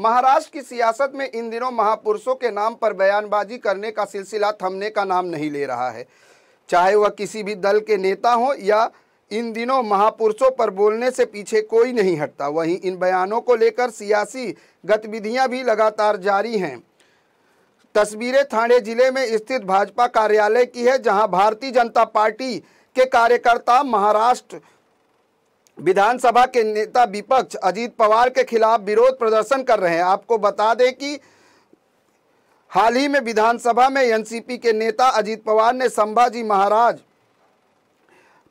महाराष्ट्र की सियासत में इन दिनों महापुरुषों के नाम पर बयानबाजी करने का सिलसिला थमने का नाम नहीं ले रहा है चाहे वह किसी भी दल के नेता हो या इन दिनों महापुरुषों पर बोलने से पीछे कोई नहीं हटता वहीं इन बयानों को लेकर सियासी गतिविधियां भी लगातार जारी हैं तस्वीरें थाने जिले में स्थित भाजपा कार्यालय की है जहां भारतीय जनता पार्टी के कार्यकर्ता महाराष्ट्र विधानसभा के नेता विपक्ष अजीत पवार के खिलाफ विरोध प्रदर्शन कर रहे हैं आपको बता दें कि हाल ही में विधानसभा में एनसीपी के नेता अजीत पवार ने संभाजी महाराज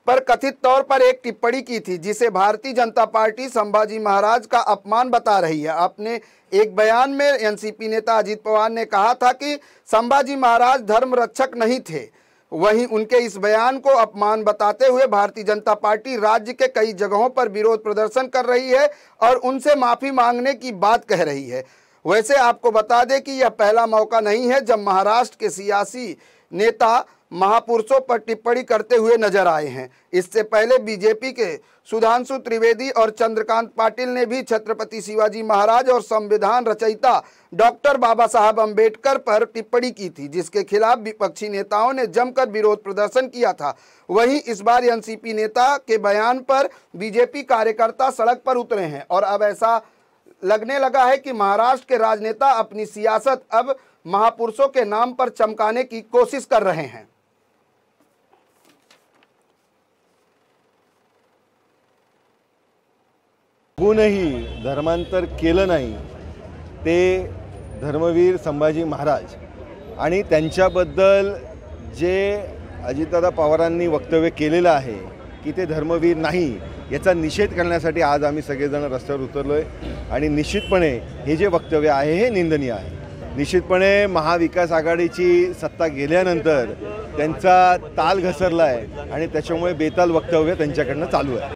पर कथित तौर पर एक टिप्पणी की थी जिसे भारतीय जनता पार्टी संभाजी महाराज का अपमान बता रही है अपने एक बयान में एनसीपी नेता अजीत पवार ने कहा था कि संभाजी महाराज धर्म रक्षक नहीं थे वहीं उनके इस बयान को अपमान बताते हुए भारतीय जनता पार्टी राज्य के कई जगहों पर विरोध प्रदर्शन कर रही है और उनसे माफी मांगने की बात कह रही है वैसे आपको बता दें कि यह पहला मौका नहीं है जब महाराष्ट्र के सियासी नेता महापुरुषों पर टिप्पणी करते हुए नजर आए हैं इससे पहले बीजेपी के सुधांशु त्रिवेदी और चंद्रकांत पाटिल ने भी छत्रपति शिवाजी महाराज और संविधान रचयिता डॉक्टर बाबा साहब अम्बेडकर पर टिप्पणी की थी जिसके खिलाफ विपक्षी नेताओं ने जमकर विरोध प्रदर्शन किया था वहीं इस बार एनसीपी नेता के बयान पर बीजेपी कार्यकर्ता सड़क पर उतरे हैं और अब ऐसा लगने लगा है कि महाराष्ट्र के राजनेता अपनी सियासत अब महापुरुषों के नाम पर चमकाने की कोशिश कर रहे हैं कोणही धर्मांतर केलं नाही ते धर्मवीर संभाजी महाराज आणि त्यांच्याबद्दल जे अजितदादा पवारांनी वक्तव्य केलेलं आहे की ते धर्मवीर नाही याचा निषेध करण्यासाठी आज आम्ही सगळेजण रस्त्यावर उतरलो आहे आणि निश्चितपणे हे जे वक्तव्य आहे हे निंदनीय आहे निश्चितपणे महाविकास आघाडीची सत्ता गेल्यानंतर त्यांचा ताल घसरला आहे आणि त्याच्यामुळे बेताल वक्तव्य त्यांच्याकडनं चालू आहे